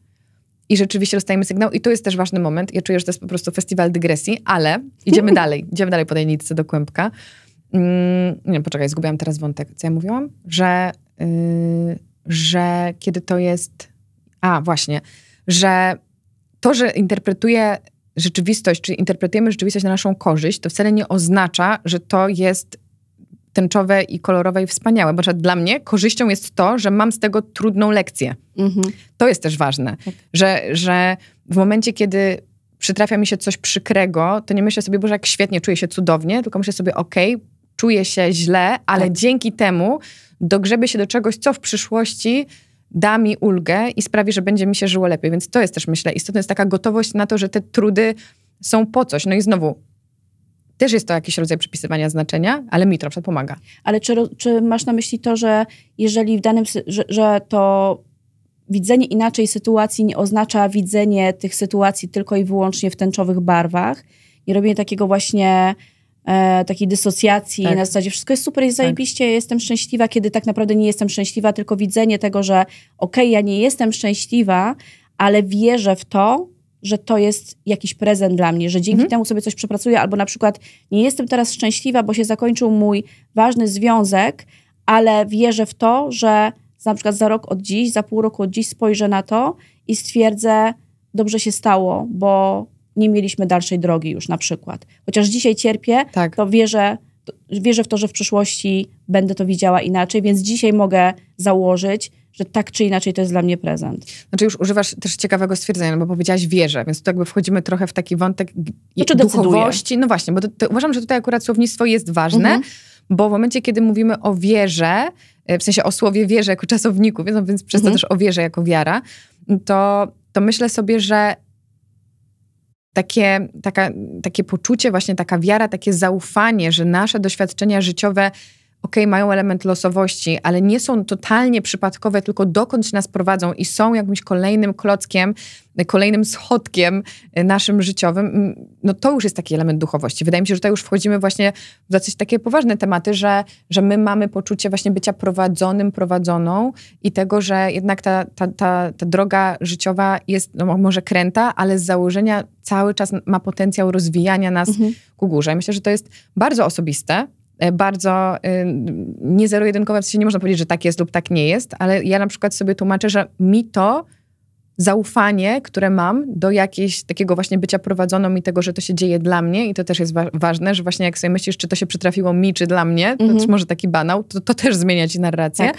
i rzeczywiście dostajemy sygnał i to jest też ważny moment. Ja czuję, że to jest po prostu festiwal dygresji, ale (laughs) idziemy dalej. Idziemy dalej po tej nitce do kłębka. Mm, nie, poczekaj, zgubiłam teraz wątek. Co ja mówiłam? Że... Yy że kiedy to jest. A, właśnie, że to, że interpretuje rzeczywistość, czy interpretujemy rzeczywistość na naszą korzyść, to wcale nie oznacza, że to jest tęczowe i kolorowe i wspaniałe. Bo dla mnie korzyścią jest to, że mam z tego trudną lekcję. Mhm. To jest też ważne, tak. że, że w momencie, kiedy przytrafia mi się coś przykrego, to nie myślę sobie, Boże, jak świetnie, czuję się cudownie, tylko myślę sobie, okej, okay, czuję się źle, ale tak. dzięki temu dogrzebie się do czegoś, co w przyszłości da mi ulgę i sprawi, że będzie mi się żyło lepiej. Więc to jest też, myślę, istotne, jest taka gotowość na to, że te trudy są po coś. No i znowu, też jest to jakiś rodzaj przypisywania znaczenia, ale mi to na pomaga. Ale czy, czy, masz na myśli to, że jeżeli w danym, że, że to widzenie inaczej sytuacji nie oznacza widzenie tych sytuacji tylko i wyłącznie w tęczowych barwach, nie robienie takiego właśnie e, takiej dysocjacji tak. na zasadzie wszystko jest super, jest tak. zajebiście, jestem szczęśliwa, kiedy tak naprawdę nie jestem szczęśliwa, tylko widzenie tego, że okej, okay, ja nie jestem szczęśliwa, ale wierzę w to, że to jest jakiś prezent dla mnie, że dzięki mhm. temu sobie coś przepracuję, albo na przykład nie jestem teraz szczęśliwa, bo się zakończył mój ważny związek, ale wierzę w to, że na przykład za rok od dziś, za pół roku od dziś spojrzę na to i stwierdzę, dobrze się stało, bo nie mieliśmy dalszej drogi już na przykład. Chociaż dzisiaj cierpię, tak. to wierzę, wierzę w to, że w przyszłości będę to widziała inaczej, więc dzisiaj mogę założyć, że tak czy inaczej to jest dla mnie prezent. Znaczy już używasz też ciekawego stwierdzenia, no bo powiedziałaś wierzę, więc tu jakby wchodzimy trochę w taki wątek znaczy duchowości. Decyduje. No właśnie, bo to, to uważam, że tutaj akurat słownictwo jest ważne, mhm. bo w momencie, kiedy mówimy o wierze, e, w sensie o słowie wierze jako czasowniku, więc, więc przez mhm. to też o wierze jako wiara, to, to myślę sobie, że takie, taka, takie poczucie, właśnie taka wiara, takie zaufanie, że nasze doświadczenia życiowe ok, mają element losowości, ale nie są totalnie przypadkowe, tylko się nas prowadzą i są jakimś kolejnym klockiem, kolejnym schodkiem e, naszym życiowym, no to już jest taki element duchowości. Wydaje mi się, że tutaj już wchodzimy właśnie w dosyć takie poważne tematy, że, że my mamy poczucie właśnie bycia prowadzonym, prowadzoną i tego, że jednak ta, ta, ta, ta droga życiowa jest no, może kręta, ale z założenia cały czas ma potencjał rozwijania nas mhm. ku górze. I myślę, że to jest bardzo osobiste, E, bardzo e, niezero-jedynkowe, w sensie nie można powiedzieć, że tak jest lub tak nie jest, ale ja na przykład sobie tłumaczę, że mi to zaufanie, które mam do jakiegoś takiego właśnie bycia prowadzoną i tego, że to się dzieje dla mnie i to też jest wa ważne, że właśnie jak sobie myślisz, czy to się przytrafiło mi, czy dla mnie, mhm. to może taki banał, to, to też zmienia ci narrację. Tak.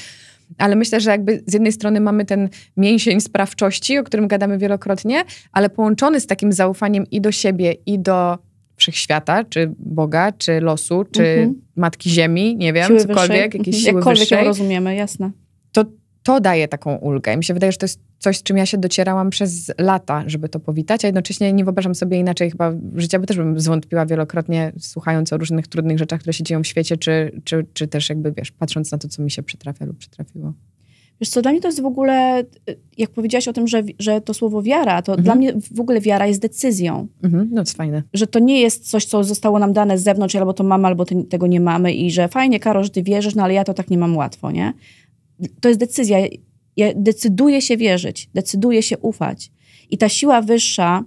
Ale myślę, że jakby z jednej strony mamy ten mięsień sprawczości, o którym gadamy wielokrotnie, ale połączony z takim zaufaniem i do siebie, i do wszechświata, czy Boga, czy losu, czy mhm. Matki Ziemi, nie wiem, siły cokolwiek, wyższej. jakieś mhm. siły Jakkolwiek wyższej. Jakkolwiek rozumiemy, jasne. To, to daje taką ulgę. I mi się wydaje, że to jest coś, z czym ja się docierałam przez lata, żeby to powitać, a jednocześnie nie wyobrażam sobie inaczej chyba życia, bo też bym zwątpiła wielokrotnie, słuchając o różnych trudnych rzeczach, które się dzieją w świecie, czy, czy, czy też jakby, wiesz, patrząc na to, co mi się przytrafia lub przytrafiło. Wiesz co, dla mnie to jest w ogóle, y, jak powiedziałaś o tym, że, że to słowo wiara, to mhm. dla mnie w ogóle wiara jest decyzją. Mhm. No to jest fajne. Że to nie jest coś, co zostało nam dane z zewnątrz, albo to mamy, albo te, tego nie mamy i że fajnie, Karo, że ty wierzysz, no ale ja to tak nie mam łatwo, nie? To jest decyzja. Ja decyduję się wierzyć, decyduję się ufać. I ta siła wyższa,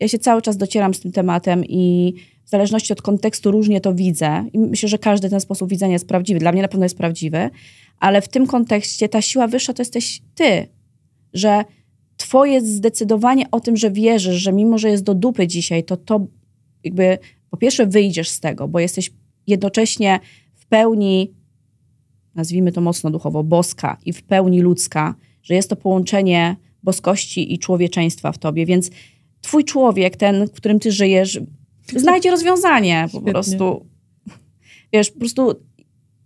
ja się cały czas docieram z tym tematem i w zależności od kontekstu różnie to widzę. I myślę, że każdy ten sposób widzenia jest prawdziwy. Dla mnie na pewno jest prawdziwy, ale w tym kontekście ta siła wyższa to jesteś ty, że twoje zdecydowanie o tym, że wierzysz, że mimo, że jest do dupy dzisiaj, to to jakby po pierwsze wyjdziesz z tego, bo jesteś jednocześnie w pełni, nazwijmy to mocno duchowo, boska i w pełni ludzka, że jest to połączenie boskości i człowieczeństwa w tobie, więc twój człowiek, ten, w którym ty żyjesz, znajdzie rozwiązanie Świetnie. po prostu. Wiesz, po prostu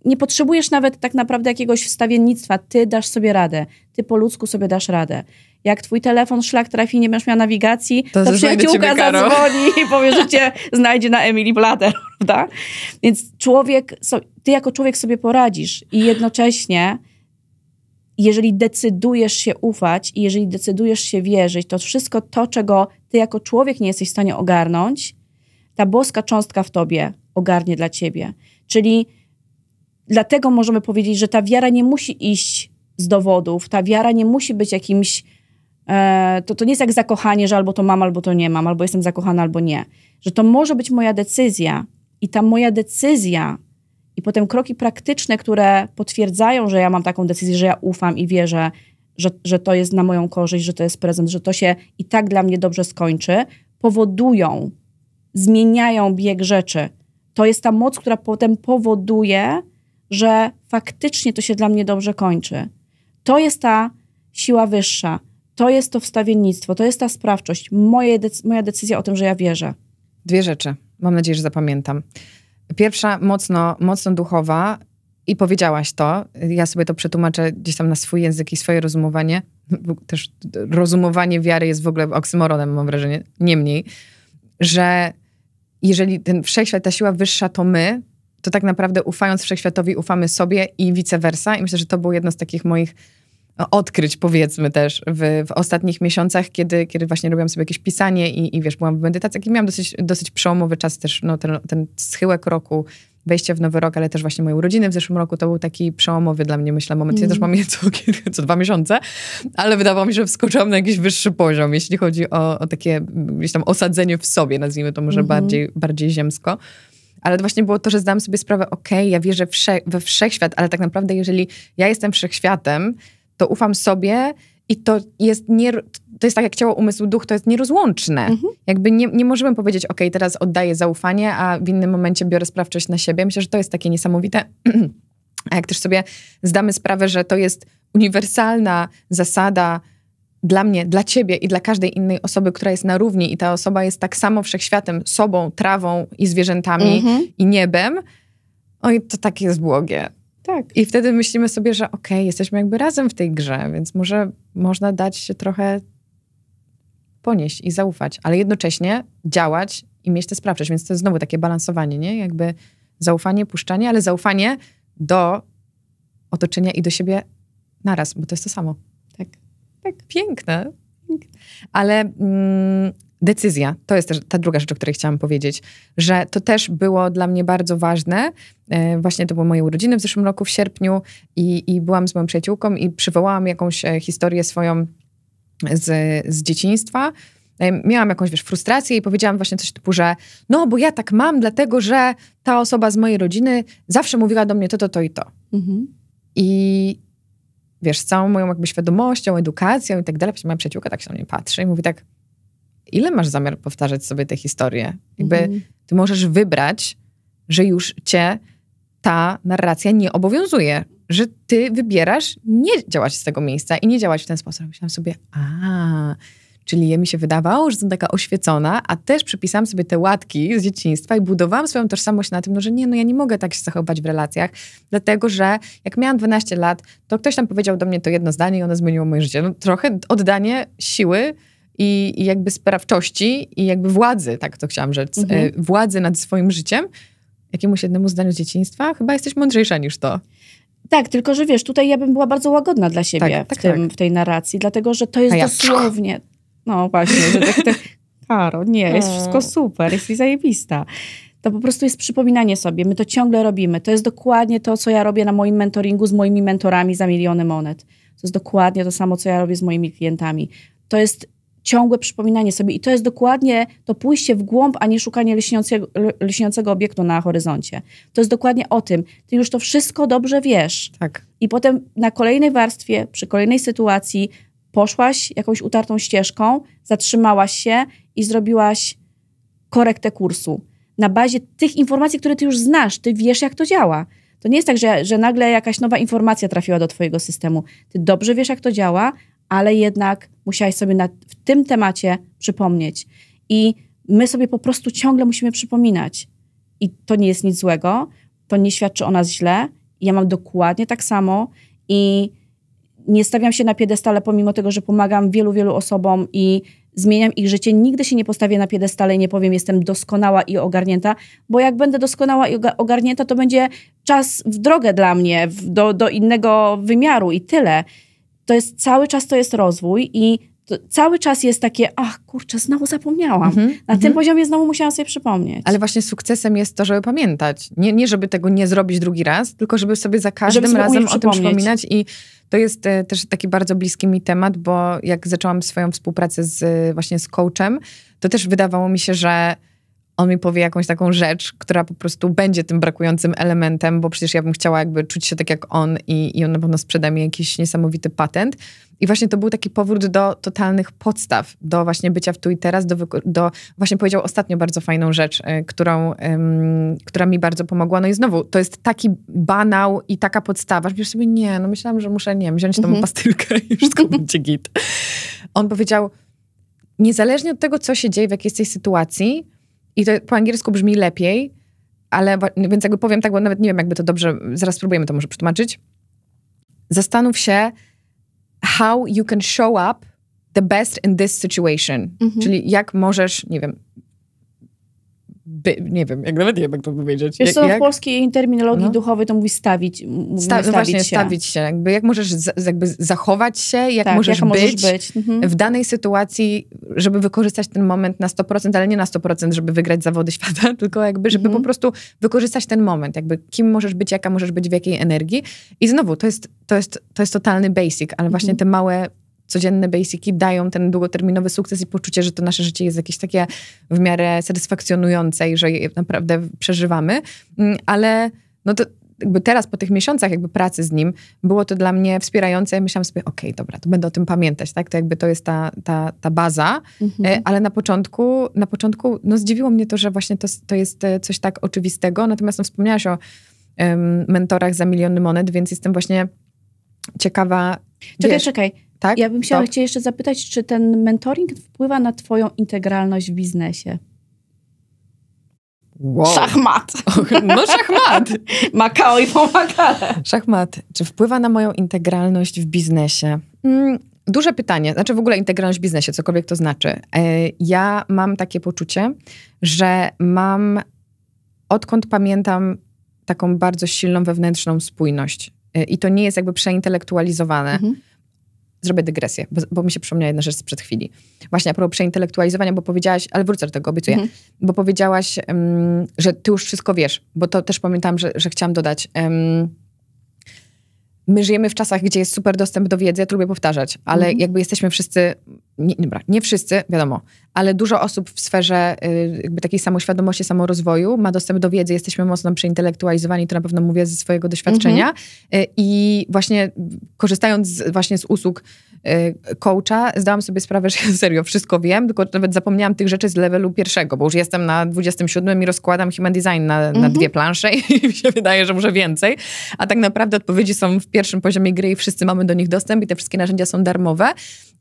nie potrzebujesz nawet tak naprawdę jakiegoś wstawiennictwa. Ty dasz sobie radę. Ty po ludzku sobie dasz radę. Jak twój telefon szlak trafi, nie będziesz miał nawigacji, to, to przyjaciółka zadzwoni i powie, że cię (laughs) znajdzie na Emily Blatter, (laughs) prawda? Więc człowiek, ty jako człowiek sobie poradzisz i jednocześnie jeżeli decydujesz się ufać i jeżeli decydujesz się wierzyć, to wszystko to, czego ty jako człowiek nie jesteś w stanie ogarnąć, ta boska cząstka w tobie ogarnie dla ciebie. Czyli dlatego możemy powiedzieć, że ta wiara nie musi iść z dowodów, ta wiara nie musi być jakimś. E, to, to nie jest jak zakochanie, że albo to mam, albo to nie mam, albo jestem zakochana, albo nie. Że to może być moja decyzja i ta moja decyzja i potem kroki praktyczne, które potwierdzają, że ja mam taką decyzję, że ja ufam i wierzę, że, że to jest na moją korzyść, że to jest prezent, że to się i tak dla mnie dobrze skończy, powodują, zmieniają bieg rzeczy. To jest ta moc, która potem powoduje, że faktycznie to się dla mnie dobrze kończy. To jest ta siła wyższa, to jest to wstawiennictwo, to jest ta sprawczość, moje moja decyzja o tym, że ja wierzę. Dwie rzeczy, mam nadzieję, że zapamiętam. Pierwsza mocno, mocno duchowa i powiedziałaś to, ja sobie to przetłumaczę gdzieś tam na swój język i swoje rozumowanie, też rozumowanie wiary jest w ogóle oksymoronem, mam wrażenie, niemniej, że jeżeli ten wszechświat, ta siła wyższa to my, to tak naprawdę ufając wszechświatowi, ufamy sobie i vice versa. I myślę, że to było jedno z takich moich no, odkryć, powiedzmy też, w, w ostatnich miesiącach, kiedy, kiedy właśnie robiłam sobie jakieś pisanie i, i wiesz, byłam w medytacji, i miałam dosyć, dosyć przełomowy czas też, no, ten, ten schyłek roku, wejście w nowy rok, ale też właśnie moje urodziny w zeszłym roku, to był taki przełomowy dla mnie, myślę, moment. Mm. Ja też mm. mam je co, co dwa miesiące, ale wydawało mi się, że wskoczyłam na jakiś wyższy poziom, jeśli chodzi o, o takie gdzieś tam osadzenie w sobie, nazwijmy to może mm. bardziej, bardziej ziemsko. Ale właśnie było to, że zdałam sobie sprawę, okej, okay, ja wierzę wsze we wszechświat, ale tak naprawdę, jeżeli ja jestem wszechświatem, to ufam sobie i to jest nie, to jest tak jak ciało, umysł, duch, to jest nierozłączne. Mhm. Jakby nie, nie możemy powiedzieć, ok, teraz oddaję zaufanie, a w innym momencie biorę sprawczość na siebie. Myślę, że to jest takie niesamowite. (clears throat) a jak też sobie zdamy sprawę, że to jest uniwersalna zasada dla mnie, dla ciebie i dla każdej innej osoby, która jest na równi i ta osoba jest tak samo wszechświatem, sobą, trawą i zwierzętami mm -hmm. i niebem, oj, to takie jest błogie. Tak. I wtedy myślimy sobie, że okej, okay, jesteśmy jakby razem w tej grze, więc może można dać się trochę ponieść i zaufać, ale jednocześnie działać i mieć tę sprawczość. Więc to jest znowu takie balansowanie, nie? Jakby zaufanie, puszczanie, ale zaufanie do otoczenia i do siebie naraz, bo to jest to samo tak piękne. Ale mm, decyzja, to jest też ta druga rzecz, o której chciałam powiedzieć, że to też było dla mnie bardzo ważne. E, właśnie to były moje urodziny w zeszłym roku, w sierpniu, i, i byłam z moją przyjaciółką i przywołałam jakąś e, historię swoją z, z dzieciństwa e, miałam jakąś, wiesz, frustrację i powiedziałam właśnie coś typu, że no, bo ja tak mam, dlatego że ta osoba z mojej rodziny zawsze mówiła do mnie to, to, to i to. Mhm. I, wiesz, z całą moją jakby świadomością, edukacją i tak dalej. Moja przyjaciółka tak się na mnie patrzy i mówi tak, ile masz zamiar powtarzać sobie te historie? Jakby mhm. ty możesz wybrać, że już cię ta narracja nie obowiązuje, że ty wybierasz nie działać z tego miejsca i nie działać w ten sposób. Myślałam sobie, a Czyli ja mi się wydawało, że jestem taka oświecona, a też przypisałam sobie te łatki z dzieciństwa i budowałam swoją tożsamość na tym, no, że nie, no ja nie mogę tak się zachować w relacjach, dlatego że jak miałam 12 lat, to ktoś tam powiedział do mnie to jedno zdanie i ono zmieniło moje życie. No, trochę oddanie siły i, i jakby sprawczości i jakby władzy, tak to chciałam rzec, e, mhm. władzy nad swoim życiem. Jakiemuś jednemu zdaniu z dzieciństwa? Chyba jesteś mądrzejsza niż to. Tak, tylko że wiesz, tutaj ja bym była bardzo łagodna dla siebie tak, tak, w, tym, tak. w tej narracji, dlatego że to jest ja... dosłownie no właśnie, że tak, tak (laughs) Karo, nie, jest no. wszystko super, i zajebista. To po prostu jest przypominanie sobie, my to ciągle robimy. To jest dokładnie to, co ja robię na moim mentoringu z moimi mentorami za miliony monet. To jest dokładnie to samo, co ja robię z moimi klientami. To jest ciągłe przypominanie sobie i to jest dokładnie to pójście w głąb, a nie szukanie lśniącego, lśniącego obiektu na horyzoncie. To jest dokładnie o tym. Ty już to wszystko dobrze wiesz. Tak. I potem na kolejnej warstwie, przy kolejnej sytuacji poszłaś jakąś utartą ścieżką, zatrzymałaś się i zrobiłaś korektę kursu. Na bazie tych informacji, które ty już znasz, ty wiesz, jak to działa. To nie jest tak, że, że nagle jakaś nowa informacja trafiła do twojego systemu. Ty dobrze wiesz, jak to działa, ale jednak musiałaś sobie na, w tym temacie przypomnieć. I my sobie po prostu ciągle musimy przypominać. I to nie jest nic złego, to nie świadczy o nas źle. Ja mam dokładnie tak samo i nie stawiam się na piedestale, pomimo tego, że pomagam wielu, wielu osobom i zmieniam ich życie. Nigdy się nie postawię na piedestale i nie powiem, jestem doskonała i ogarnięta, bo jak będę doskonała i ogarnięta, to będzie czas w drogę dla mnie, w, do, do innego wymiaru i tyle. To jest cały czas to jest rozwój i cały czas jest takie, ach kurczę, znowu zapomniałam. Mm -hmm, Na mm -hmm. tym mhm. poziomie znowu musiałam sobie przypomnieć. Ale właśnie sukcesem jest to, żeby pamiętać. Nie, nie żeby tego nie zrobić drugi raz, tylko żeby sobie za każdym sobie razem o tym przypominać i to jest e, też taki bardzo bliski mi temat, bo jak zaczęłam swoją współpracę z, e, właśnie z coachem, to też wydawało mi się, że on mi powie jakąś taką rzecz, która po prostu będzie tym brakującym elementem, bo przecież ja bym chciała jakby czuć się tak jak on i, i on na pewno sprzeda mi jakiś niesamowity patent. I właśnie to był taki powrót do totalnych podstaw, do właśnie bycia w tu i teraz, do, do właśnie powiedział ostatnio bardzo fajną rzecz, y, którą, która mi bardzo pomogła. No i znowu, to jest taki banał i taka podstawa, że myślisz sobie, nie, no myślałam, że muszę, nie wziąć tą mhm. pastylkę i wszystko (laughs) będzie git. On powiedział, niezależnie od tego, co się dzieje, w jakiej jesteś sytuacji, i to po angielsku brzmi lepiej, ale, więc jakby powiem tak, bo nawet nie wiem, jakby to dobrze, zaraz spróbujemy to może przetłumaczyć. Zastanów się, how you can show up the best in this situation. Mhm. Czyli jak możesz, nie wiem, nie wiem, jak nawet nie wiem, jak to powiedzieć. Wiesz co, jak? w polskiej terminologii no. duchowej to mówi stawić, Sta no stawić właśnie, się. stawić się. Jakby, jak możesz za jakby zachować się, jak tak, możesz być, możesz być. Mhm. w danej sytuacji, żeby wykorzystać ten moment na 100%, ale nie na 100%, żeby wygrać zawody świata, (laughs) tylko jakby, żeby mhm. po prostu wykorzystać ten moment. Jakby kim możesz być, jaka możesz być, w jakiej energii. I znowu, to jest, to jest, to jest totalny basic, ale właśnie mhm. te małe codzienne basiki dają ten długoterminowy sukces i poczucie, że to nasze życie jest jakieś takie w miarę satysfakcjonujące i że je naprawdę przeżywamy, mm, ale no to jakby teraz po tych miesiącach jakby pracy z nim, było to dla mnie wspierające. Ja myślałam sobie, okej, okay, dobra, to będę o tym pamiętać, tak? To jakby to jest ta, ta, ta baza, mhm. E, ale na początku, na początku, no zdziwiło mnie to, że właśnie to, to jest e, coś tak oczywistego, natomiast no, wspomniałaś o um, mentorach za miliony monet, więc jestem właśnie ciekawa. Czekaj, wiesz, czekaj, tak? Ja bym chciała Cię jeszcze zapytać, czy ten mentoring wpływa na Twoją integralność w biznesie? Wow. Szachmat. no szachmat. (laughs) Makao i pomagale. Szachmat. Czy wpływa na moją integralność w biznesie? Mm, duże pytanie. Znaczy w ogóle integralność w biznesie, cokolwiek to znaczy. E, ja mam takie poczucie, że mam, odkąd pamiętam, taką bardzo silną wewnętrzną spójność. E, I to nie jest jakby przeintelektualizowane. Mhm zrobię dygresję, bo, bo, mi się przypomniała jedna rzecz sprzed chwili. Właśnie a propos przeintelektualizowania, bo powiedziałaś, ale wrócę do tego, obiecuję, mhm. bo powiedziałaś, um, że ty już wszystko wiesz, bo to też pamiętam, że, że chciałam dodać. Um, my żyjemy w czasach, gdzie jest super dostęp do wiedzy, ja to lubię powtarzać, ale mhm. jakby jesteśmy wszyscy, nie, dobra, nie wszyscy, wiadomo, ale dużo osób w sferze y, jakby takiej samoświadomości, samorozwoju ma dostęp do wiedzy, jesteśmy mocno przeintelektualizowani, to na pewno mówię ze swojego doświadczenia mhm. y, i właśnie korzystając z, właśnie z usług Y, coacha, zdałam sobie sprawę, (laughs) że serio wszystko wiem, tylko nawet zapomniałam tych rzeczy z levelu pierwszego, bo już jestem na 27 i rozkładam human design na, na mhm. dwie plansze (laughs) i mi się wydaje, że może więcej. A tak naprawdę odpowiedzi są w pierwszym poziomie gry i wszyscy mamy do nich dostęp i te wszystkie narzędzia są darmowe.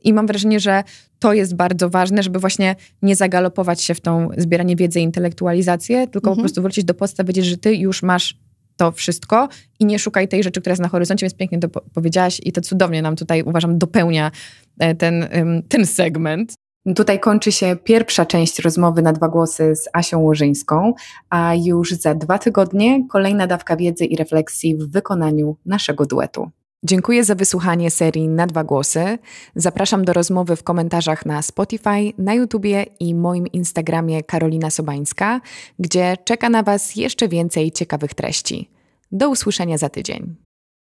I mam wrażenie, że to jest bardzo ważne, żeby właśnie nie zagalopować się w tą zbieranie wiedzy i intelektualizację, tylko po mhm. prostu wrócić do podstaw, wiedzieć, że ty już masz to wszystko i nie szukaj tej rzeczy, która jest na horyzoncie, więc pięknie to powiedziałaś i to cudownie nam tutaj, uważam, dopełnia e, ten, ten segment. Tutaj kończy się pierwsza część rozmowy na dwa głosy z Asią Łożyńską, a już za dwa tygodnie kolejna dawka wiedzy i refleksji w wykonaniu naszego duetu. Dziękuję za wysłuchanie serii Na Dwa Głosy. Zapraszam do rozmowy w komentarzach na Spotify, na YouTubie i moim Instagramie Karolina Sobańska, gdzie czeka na Was jeszcze więcej ciekawych treści. Do usłyszenia za tydzień.